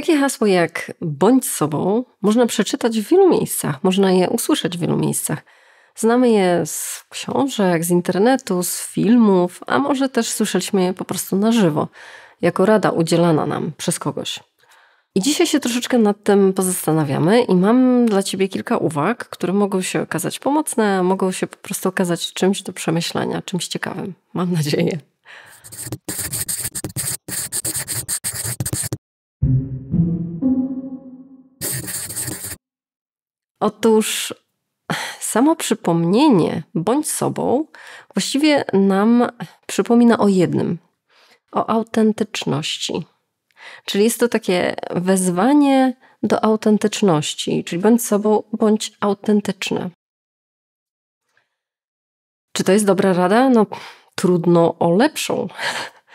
Takie hasło jak bądź sobą można przeczytać w wielu miejscach, można je usłyszeć w wielu miejscach. Znamy je z książek, z internetu, z filmów, a może też słyszeliśmy je po prostu na żywo, jako rada udzielana nam przez kogoś. I dzisiaj się troszeczkę nad tym pozastanawiamy i mam dla Ciebie kilka uwag, które mogą się okazać pomocne, a mogą się po prostu okazać czymś do przemyślenia, czymś ciekawym. Mam nadzieję. Otóż samo przypomnienie bądź sobą właściwie nam przypomina o jednym o autentyczności. Czyli jest to takie wezwanie do autentyczności, czyli bądź sobą, bądź autentyczny. Czy to jest dobra rada? No, trudno o lepszą.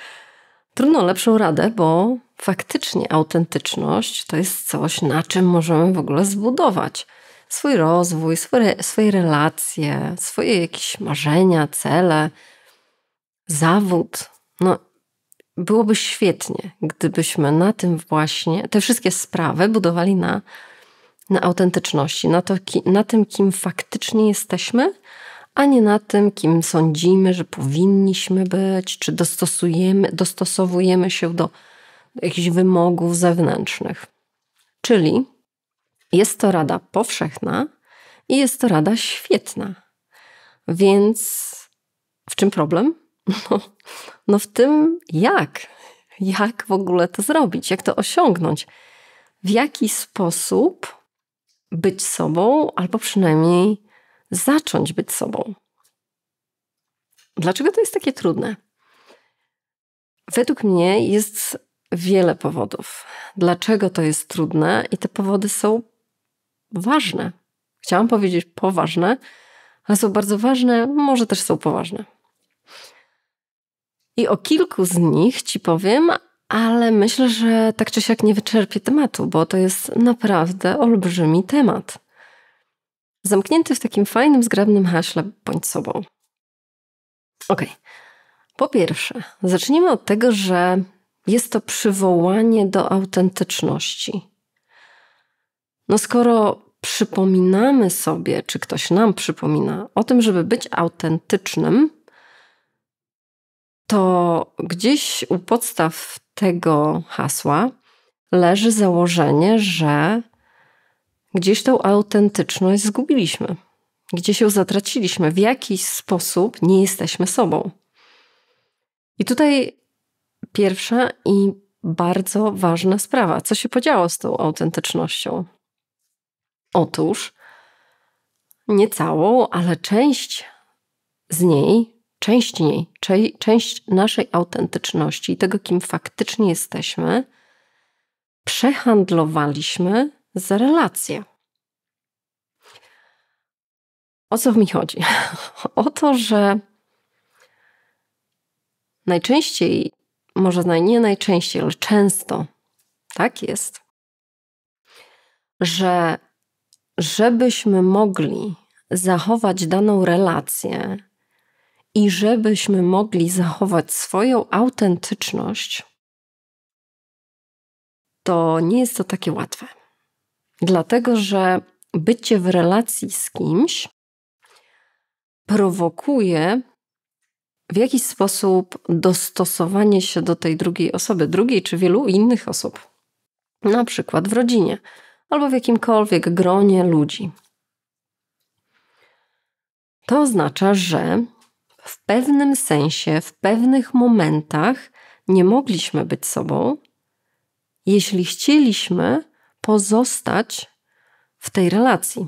trudno o lepszą radę, bo faktycznie autentyczność to jest coś, na czym możemy w ogóle zbudować swój rozwój, swoje, swoje relacje, swoje jakieś marzenia, cele, zawód. No, byłoby świetnie, gdybyśmy na tym właśnie, te wszystkie sprawy budowali na, na autentyczności, na, to, ki, na tym, kim faktycznie jesteśmy, a nie na tym, kim sądzimy, że powinniśmy być, czy dostosujemy, dostosowujemy się do jakichś wymogów zewnętrznych. Czyli jest to rada powszechna i jest to rada świetna. Więc w czym problem? No, no w tym jak? Jak w ogóle to zrobić? Jak to osiągnąć? W jaki sposób być sobą, albo przynajmniej zacząć być sobą? Dlaczego to jest takie trudne? Według mnie jest wiele powodów, dlaczego to jest trudne, i te powody są ważne. Chciałam powiedzieć poważne, ale są bardzo ważne, może też są poważne. I o kilku z nich ci powiem, ale myślę, że tak czy siak nie wyczerpię tematu, bo to jest naprawdę olbrzymi temat. Zamknięty w takim fajnym, zgrabnym haśle, bądź sobą. Ok. Po pierwsze, zacznijmy od tego, że jest to przywołanie do autentyczności. No skoro przypominamy sobie, czy ktoś nam przypomina o tym, żeby być autentycznym, to gdzieś u podstaw tego hasła leży założenie, że gdzieś tą autentyczność zgubiliśmy, gdzieś ją zatraciliśmy, w jakiś sposób nie jesteśmy sobą. I tutaj pierwsza i bardzo ważna sprawa, co się podziało z tą autentycznością. Otóż nie całą, ale część z niej, część niej, część naszej autentyczności tego, kim faktycznie jesteśmy, przehandlowaliśmy za relacje. O co mi chodzi? O to, że najczęściej, może nie najczęściej, ale często tak jest, że żebyśmy mogli zachować daną relację i żebyśmy mogli zachować swoją autentyczność, to nie jest to takie łatwe. Dlatego, że bycie w relacji z kimś prowokuje w jakiś sposób dostosowanie się do tej drugiej osoby, drugiej czy wielu innych osób. Na przykład w rodzinie albo w jakimkolwiek gronie ludzi. To oznacza, że w pewnym sensie, w pewnych momentach nie mogliśmy być sobą, jeśli chcieliśmy pozostać w tej relacji.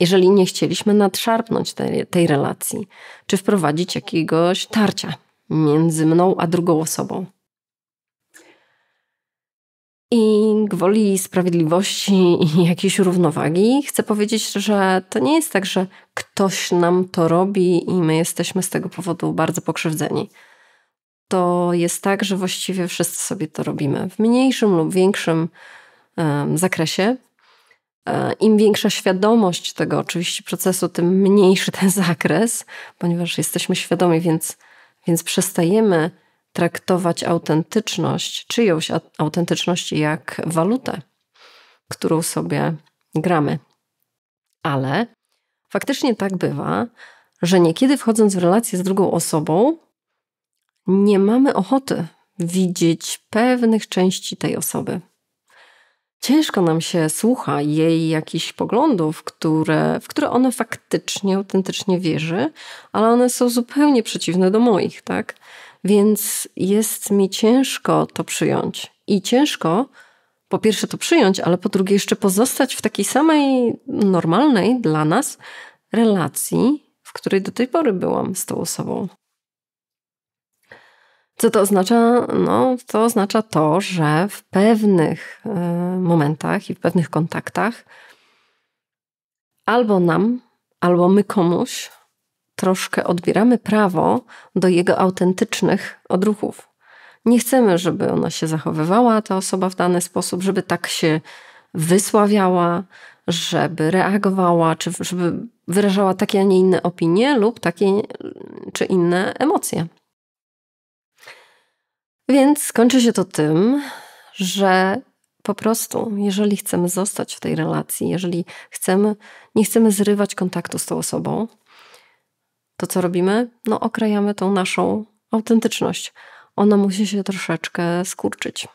Jeżeli nie chcieliśmy nadszarpnąć tej, tej relacji, czy wprowadzić jakiegoś tarcia między mną a drugą osobą. I gwoli sprawiedliwości i jakiejś równowagi chcę powiedzieć, że to nie jest tak, że ktoś nam to robi i my jesteśmy z tego powodu bardzo pokrzywdzeni. To jest tak, że właściwie wszyscy sobie to robimy w mniejszym lub większym um, zakresie. E, Im większa świadomość tego oczywiście procesu, tym mniejszy ten zakres, ponieważ jesteśmy świadomi, więc, więc przestajemy traktować autentyczność, czyjąś autentyczność jak walutę, którą sobie gramy. Ale faktycznie tak bywa, że niekiedy wchodząc w relację z drugą osobą, nie mamy ochoty widzieć pewnych części tej osoby. Ciężko nam się słucha jej jakichś poglądów, które, w które ona faktycznie, autentycznie wierzy, ale one są zupełnie przeciwne do moich, tak? Więc jest mi ciężko to przyjąć. I ciężko po pierwsze to przyjąć, ale po drugie jeszcze pozostać w takiej samej normalnej dla nas relacji, w której do tej pory byłam z tą osobą. Co to oznacza? No, to oznacza to, że w pewnych e, momentach i w pewnych kontaktach albo nam, albo my komuś troszkę odbieramy prawo do jego autentycznych odruchów. Nie chcemy, żeby ona się zachowywała, ta osoba w dany sposób, żeby tak się wysławiała, żeby reagowała, czy żeby wyrażała takie, a nie inne opinie lub takie czy inne emocje. Więc kończy się to tym, że po prostu, jeżeli chcemy zostać w tej relacji, jeżeli chcemy, nie chcemy zrywać kontaktu z tą osobą, to co robimy? No, okrajamy tą naszą autentyczność. Ona musi się troszeczkę skurczyć.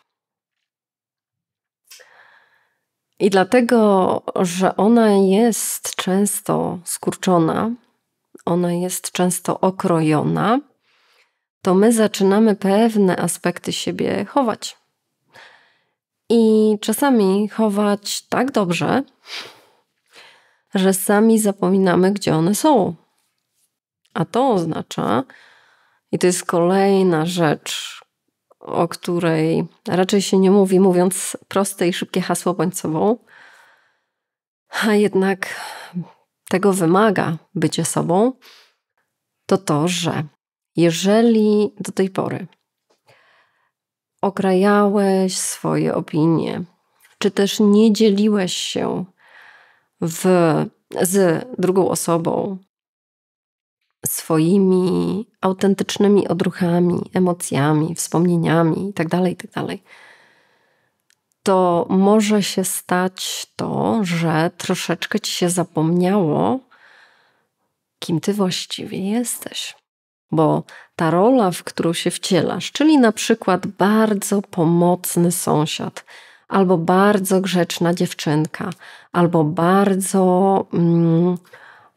I dlatego, że ona jest często skurczona, ona jest często okrojona, to my zaczynamy pewne aspekty siebie chować. I czasami chować tak dobrze, że sami zapominamy, gdzie one są, a to oznacza, i to jest kolejna rzecz, o której raczej się nie mówi, mówiąc proste i szybkie hasło bądź sobą, a jednak tego wymaga bycie sobą, to to, że jeżeli do tej pory okrajałeś swoje opinie, czy też nie dzieliłeś się w, z drugą osobą swoimi autentycznymi odruchami, emocjami, wspomnieniami itd., tak itd., tak to może się stać to, że troszeczkę ci się zapomniało, kim ty właściwie jesteś. Bo ta rola, w którą się wcielasz, czyli na przykład bardzo pomocny sąsiad, albo bardzo grzeczna dziewczynka, albo bardzo. Mm,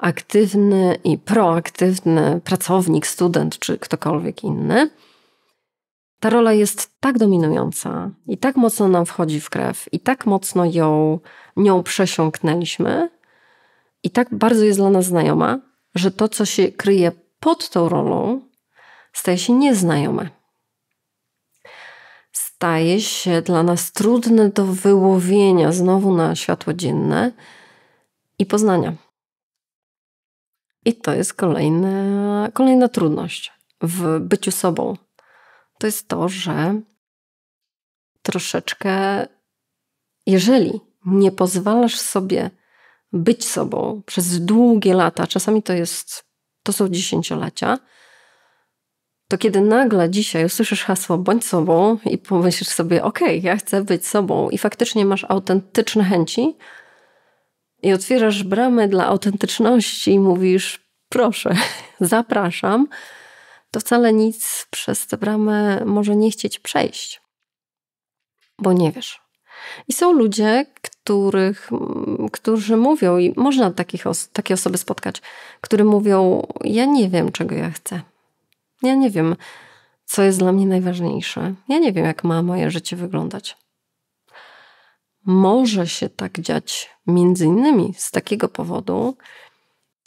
aktywny i proaktywny pracownik, student czy ktokolwiek inny, ta rola jest tak dominująca i tak mocno nam wchodzi w krew, i tak mocno ją nią przesiąknęliśmy, i tak bardzo jest dla nas znajoma, że to, co się kryje pod tą rolą, staje się nieznajome. Staje się dla nas trudne do wyłowienia znowu na światło dzienne i poznania. I to jest kolejna, kolejna trudność w byciu sobą. To jest to, że troszeczkę, jeżeli nie pozwalasz sobie być sobą przez długie lata, czasami to jest, to są dziesięciolecia, to kiedy nagle dzisiaj usłyszysz hasło bądź sobą i pomyślisz sobie, okej, okay, ja chcę być sobą i faktycznie masz autentyczne chęci, i otwierasz bramę dla autentyczności i mówisz: proszę, zapraszam, to wcale nic przez tę bramę może nie chcieć przejść, bo nie wiesz. I są ludzie, których, mm, którzy mówią, i można takich os takie osoby spotkać, które mówią: Ja nie wiem, czego ja chcę. Ja nie wiem, co jest dla mnie najważniejsze. Ja nie wiem, jak ma moje życie wyglądać może się tak dziać między innymi z takiego powodu,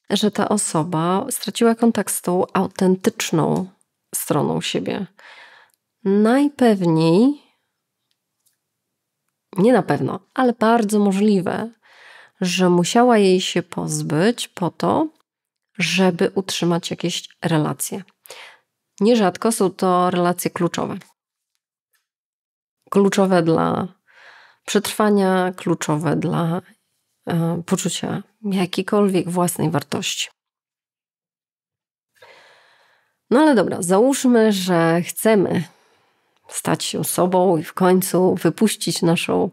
że ta osoba straciła kontakt z tą autentyczną stroną siebie. Najpewniej, nie na pewno, ale bardzo możliwe, że musiała jej się pozbyć po to, żeby utrzymać jakieś relacje. Nierzadko są to relacje kluczowe. Kluczowe dla przetrwania kluczowe dla e, poczucia jakiejkolwiek własnej wartości. No ale dobra, załóżmy, że chcemy stać się sobą i w końcu wypuścić naszą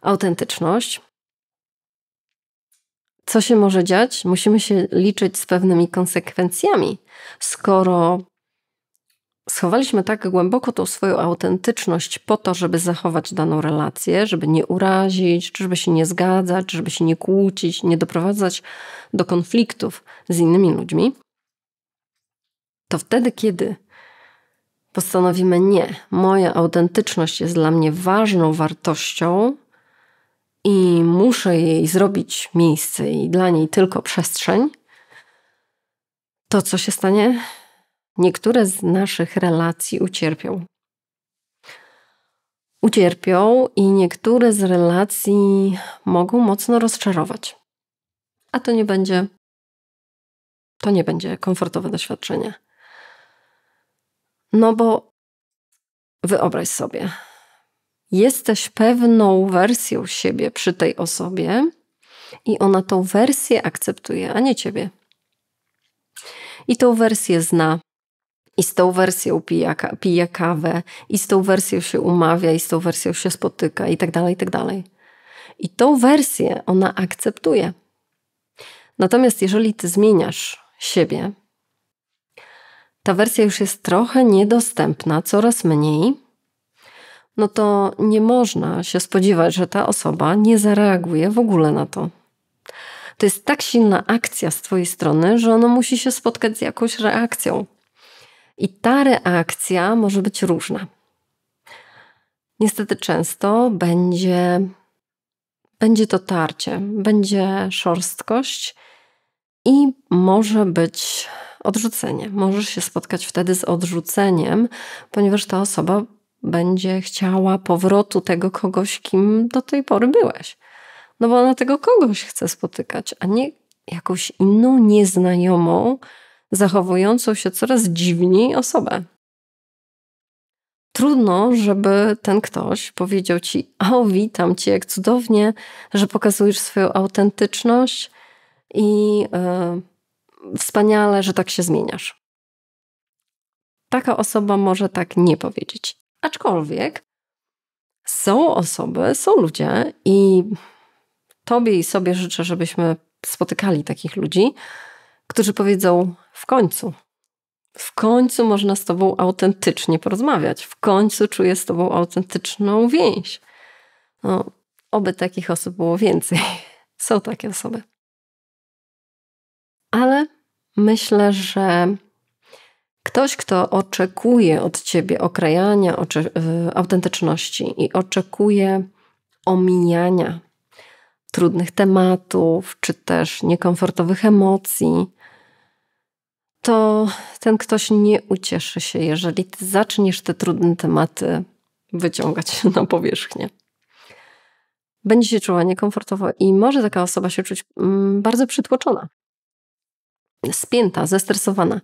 autentyczność. Co się może dziać? Musimy się liczyć z pewnymi konsekwencjami. Skoro schowaliśmy tak głęboko tą swoją autentyczność po to, żeby zachować daną relację, żeby nie urazić, czy żeby się nie zgadzać, czy żeby się nie kłócić, nie doprowadzać do konfliktów z innymi ludźmi, to wtedy, kiedy postanowimy nie, moja autentyczność jest dla mnie ważną wartością i muszę jej zrobić miejsce i dla niej tylko przestrzeń, to co się stanie niektóre z naszych relacji ucierpią. Ucierpią i niektóre z relacji mogą mocno rozczarować. A to nie będzie to nie będzie komfortowe doświadczenie. No bo wyobraź sobie, jesteś pewną wersją siebie przy tej osobie i ona tą wersję akceptuje, a nie ciebie. I tą wersję zna, i z tą wersją pija, pije kawę, i z tą wersją się umawia, i z tą wersją się spotyka, i tak dalej, i tak dalej. I tą wersję ona akceptuje. Natomiast jeżeli ty zmieniasz siebie, ta wersja już jest trochę niedostępna, coraz mniej, no to nie można się spodziewać, że ta osoba nie zareaguje w ogóle na to. To jest tak silna akcja z Twojej strony, że ono musi się spotkać z jakąś reakcją. I ta reakcja może być różna. Niestety często będzie, będzie to tarcie, będzie szorstkość i może być odrzucenie. Możesz się spotkać wtedy z odrzuceniem, ponieważ ta osoba będzie chciała powrotu tego kogoś, kim do tej pory byłeś. No bo ona tego kogoś chce spotykać, a nie jakąś inną, nieznajomą, zachowującą się coraz dziwniej osobę. Trudno, żeby ten ktoś powiedział ci: O, witam cię, jak cudownie, że pokazujesz swoją autentyczność i e, wspaniale, że tak się zmieniasz. Taka osoba może tak nie powiedzieć. Aczkolwiek są osoby, są ludzie i tobie i sobie życzę, żebyśmy spotykali takich ludzi, którzy powiedzą: W końcu, w końcu można z Tobą autentycznie porozmawiać, w końcu czuję z Tobą autentyczną więź. No, oby takich osób było więcej. Są takie osoby. Ale myślę, że ktoś, kto oczekuje od ciebie okrajania, oczy, y, autentyczności i oczekuje omijania trudnych tematów, czy też niekomfortowych emocji, to ten ktoś nie ucieszy się, jeżeli ty zaczniesz te trudne tematy wyciągać na powierzchnię. Będzie się czuła niekomfortowo i może taka osoba się czuć mm, bardzo przytłoczona, spięta, zestresowana,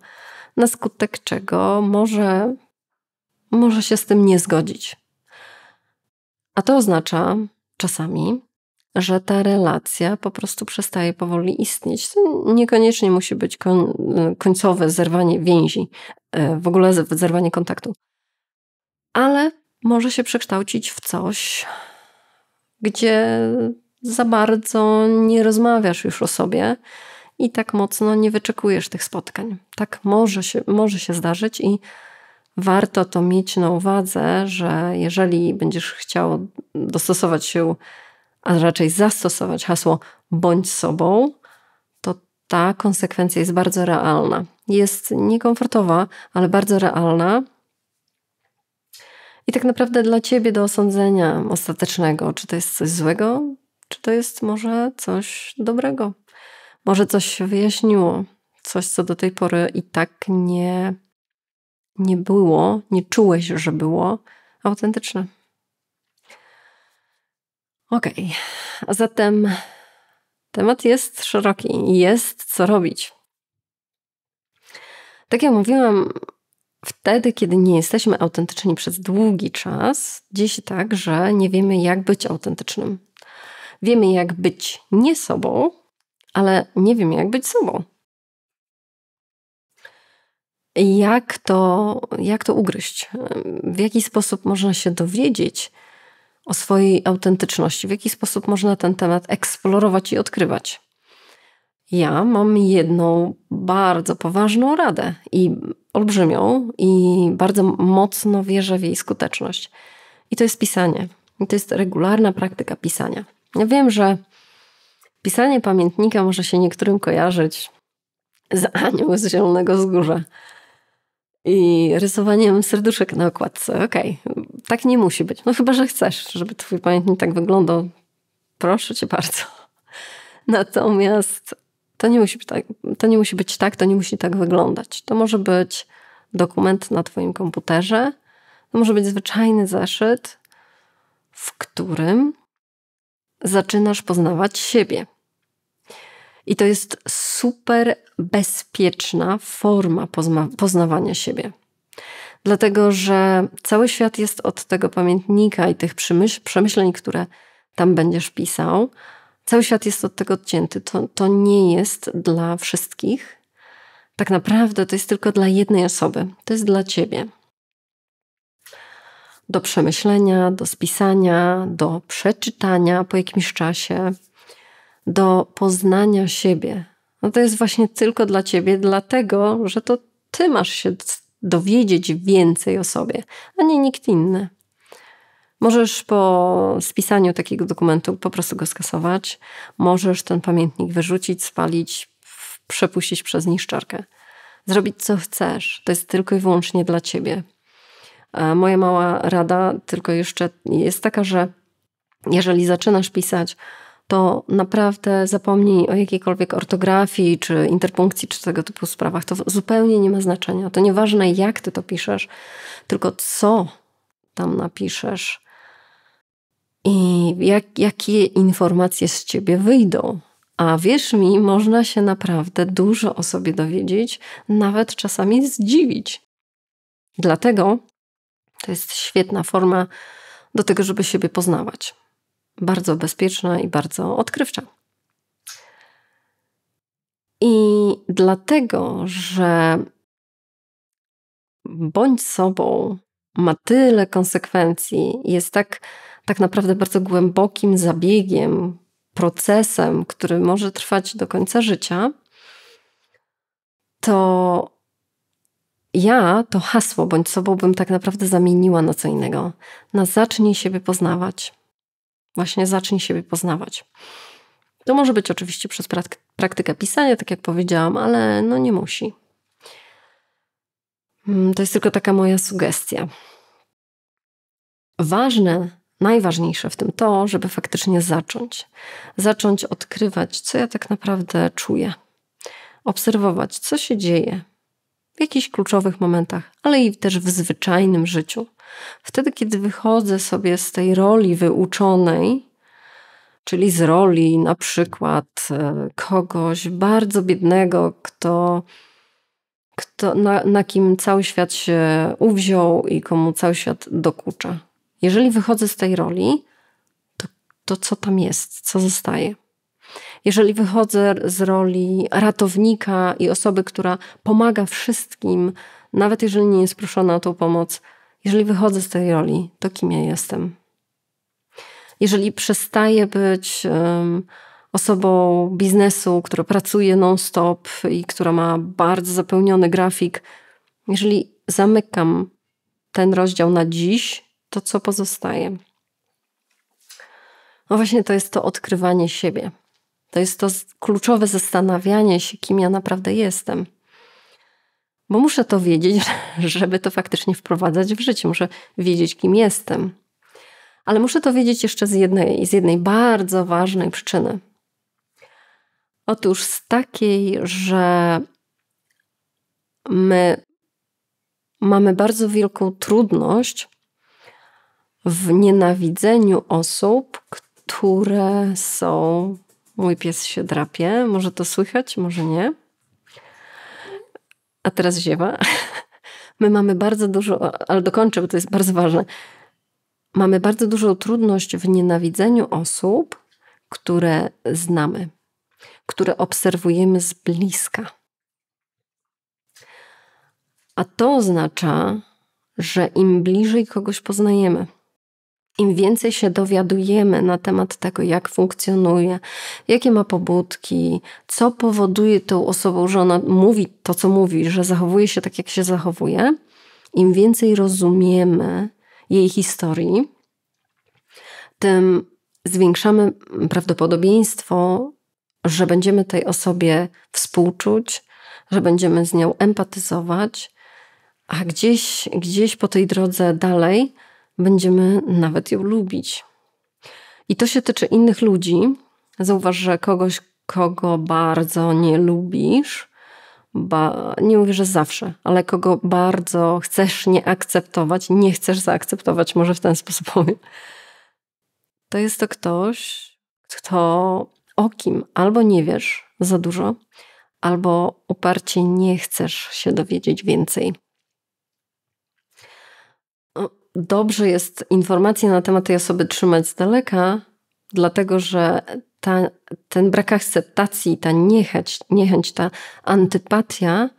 na skutek czego może, może się z tym nie zgodzić. A to oznacza czasami, że ta relacja po prostu przestaje powoli istnieć. To niekoniecznie musi być koń, końcowe zerwanie więzi, e, w ogóle zerwanie kontaktu. Ale może się przekształcić w coś, gdzie za bardzo nie rozmawiasz już o sobie i tak mocno nie wyczekujesz tych spotkań. Tak może się, może się zdarzyć i warto to mieć na uwadze, że jeżeli będziesz chciał dostosować się a raczej zastosować hasło bądź sobą, to ta konsekwencja jest bardzo realna. Jest niekomfortowa, ale bardzo realna. I tak naprawdę dla ciebie do osądzenia ostatecznego, czy to jest coś złego, czy to jest może coś dobrego. Może coś się wyjaśniło, coś, co do tej pory i tak nie, nie było, nie czułeś, że było autentyczne. Okej, okay. a zatem temat jest szeroki i jest co robić. Tak jak mówiłam, wtedy, kiedy nie jesteśmy autentyczni przez długi czas, dzieje się tak, że nie wiemy, jak być autentycznym. Wiemy, jak być nie sobą, ale nie wiemy, jak być sobą. Jak to, jak to ugryźć? W jaki sposób można się dowiedzieć, o swojej autentyczności, w jaki sposób można ten temat eksplorować i odkrywać. Ja mam jedną bardzo poważną radę i olbrzymią, i bardzo mocno wierzę w jej skuteczność. I to jest pisanie. I to jest regularna praktyka pisania. Ja wiem, że pisanie pamiętnika może się niektórym kojarzyć z anioł z Zielonego zgórza i rysowaniem serduszek na okładce. Okej, okay. tak nie musi być. No chyba, że chcesz, żeby twój pamiętnik tak wyglądał. Proszę cię bardzo. Natomiast to nie, musi być tak, to nie musi być tak, to nie musi tak wyglądać. To może być dokument na twoim komputerze, to może być zwyczajny zeszyt, w którym zaczynasz poznawać siebie. I to jest super bezpieczna forma poznawania siebie. Dlatego, że cały świat jest od tego pamiętnika i tych przemyśleń, które tam będziesz pisał, cały świat jest od tego odcięty. To, to nie jest dla wszystkich. Tak naprawdę to jest tylko dla jednej osoby. To jest dla ciebie. Do przemyślenia, do spisania, do przeczytania po jakimś czasie, do poznania siebie. No to jest właśnie tylko dla ciebie, dlatego, że to ty masz się dowiedzieć więcej o sobie, a nie nikt inny. Możesz po spisaniu takiego dokumentu po prostu go skasować, możesz ten pamiętnik wyrzucić, spalić, przepuścić przez niszczarkę. Zrobić co chcesz, to jest tylko i wyłącznie dla ciebie. A moja mała rada, tylko jeszcze jest taka, że jeżeli zaczynasz pisać, to naprawdę zapomnij o jakiejkolwiek ortografii, czy interpunkcji, czy tego typu sprawach. To zupełnie nie ma znaczenia. To nieważne, jak ty to piszesz, tylko co tam napiszesz i jak, jakie informacje z ciebie wyjdą. A wierz mi, można się naprawdę dużo o sobie dowiedzieć, nawet czasami zdziwić. Dlatego to jest świetna forma do tego, żeby siebie poznawać bardzo bezpieczna i bardzo odkrywcza. I dlatego, że bądź sobą ma tyle konsekwencji, jest tak, tak naprawdę bardzo głębokim zabiegiem, procesem, który może trwać do końca życia, to ja to hasło bądź sobą bym tak naprawdę zamieniła na co innego. Na zacznij siebie poznawać. Właśnie zacznij siebie poznawać. To może być oczywiście przez praktykę pisania, tak jak powiedziałam, ale no nie musi. Mm, to jest tylko taka moja sugestia. Ważne, najważniejsze w tym to, żeby faktycznie zacząć. Zacząć odkrywać, co ja tak naprawdę czuję. Obserwować, co się dzieje w jakichś kluczowych momentach, ale i też w zwyczajnym życiu. Wtedy, kiedy wychodzę sobie z tej roli wyuczonej, czyli z roli na przykład e, kogoś bardzo biednego, kto, kto na, na kim cały świat się uwziął i komu cały świat dokucza. Jeżeli wychodzę z tej roli, to, to co tam jest, co zostaje? Jeżeli wychodzę z roli ratownika i osoby, która pomaga wszystkim, nawet jeżeli nie jest proszona o tą pomoc, jeżeli wychodzę z tej roli, to kim ja jestem? Jeżeli przestaję być um, osobą biznesu, która pracuje non-stop i która ma bardzo zapełniony grafik, jeżeli zamykam ten rozdział na dziś, to co pozostaje? No właśnie to jest to odkrywanie siebie. To jest to kluczowe zastanawianie się, kim ja naprawdę jestem. Bo muszę to wiedzieć, żeby to faktycznie wprowadzać w życie. Muszę wiedzieć, kim jestem. Ale muszę to wiedzieć jeszcze z jednej, z jednej bardzo ważnej przyczyny. Otóż z takiej, że my mamy bardzo wielką trudność w nienawidzeniu osób, które są. Mój pies się drapie, może to słychać, może nie a teraz ziewa. My mamy bardzo dużo, ale dokończę, bo to jest bardzo ważne. Mamy bardzo dużą trudność w nienawidzeniu osób, które znamy, które obserwujemy z bliska. A to oznacza, że im bliżej kogoś poznajemy, im więcej się dowiadujemy na temat tego, jak funkcjonuje, jakie ma pobudki, co powoduje tą osobą, że ona mówi to, co mówi, że zachowuje się tak, jak się zachowuje, im więcej rozumiemy jej historii, tym zwiększamy prawdopodobieństwo, że będziemy tej osobie współczuć, że będziemy z nią empatyzować, a gdzieś, gdzieś po tej drodze dalej będziemy nawet ją lubić. I to się tyczy innych ludzi. Zauważ, że kogoś, kogo bardzo nie lubisz, ba, nie mówię, że zawsze, ale kogo bardzo chcesz nie akceptować, nie chcesz zaakceptować, może w ten sposób powiem, to jest to ktoś, kto o kim albo nie wiesz za dużo, albo uparcie nie chcesz się dowiedzieć więcej dobrze jest informacje na temat tej osoby trzymać z daleka, dlatego że ta, ten brak akceptacji, ta niechęć, niechęć, ta antypatia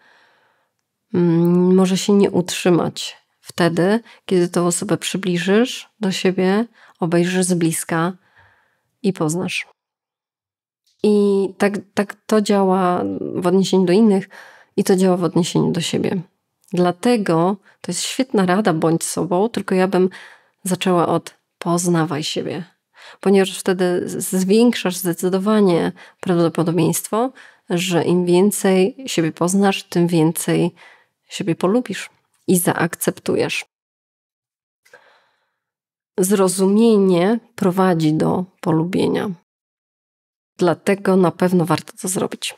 mm, może się nie utrzymać wtedy, kiedy tą osobę przybliżysz do siebie, obejrzysz z bliska i poznasz. I tak, tak to działa w odniesieniu do innych, i to działa w odniesieniu do siebie. Dlatego to jest świetna rada, bądź sobą, tylko ja bym zaczęła od poznawaj siebie, ponieważ wtedy zwiększasz zdecydowanie prawdopodobieństwo, że im więcej siebie poznasz, tym więcej siebie polubisz i zaakceptujesz. Zrozumienie prowadzi do polubienia. Dlatego na pewno warto to zrobić.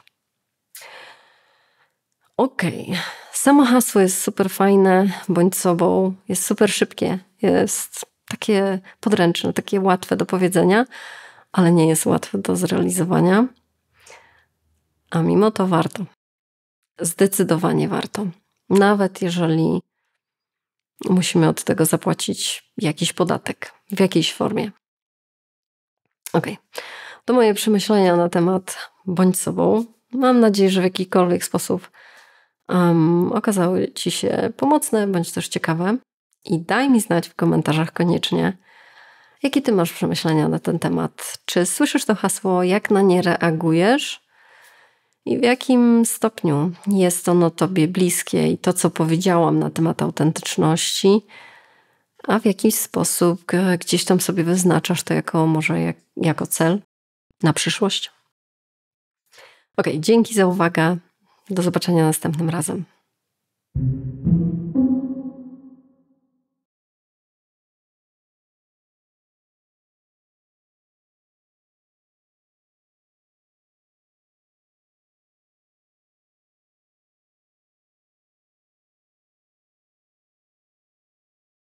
Okej, okay. samo hasło jest super fajne, bądź sobą, jest super szybkie, jest takie podręczne, takie łatwe do powiedzenia, ale nie jest łatwe do zrealizowania. A mimo to warto. Zdecydowanie warto. Nawet jeżeli musimy od tego zapłacić jakiś podatek w jakiejś formie. Ok. To moje przemyślenia na temat bądź sobą. Mam nadzieję, że w jakikolwiek sposób um, okazały Ci się pomocne bądź też ciekawe. I daj mi znać w komentarzach koniecznie, jakie Ty masz przemyślenia na ten temat. Czy słyszysz to hasło, jak na nie reagujesz? I w jakim stopniu jest ono Tobie bliskie i to, co powiedziałam na temat autentyczności, a w jakiś sposób e, gdzieś tam sobie wyznaczasz to jako może jak, jako cel na przyszłość? Ok, dzięki za uwagę. Do zobaczenia następnym razem.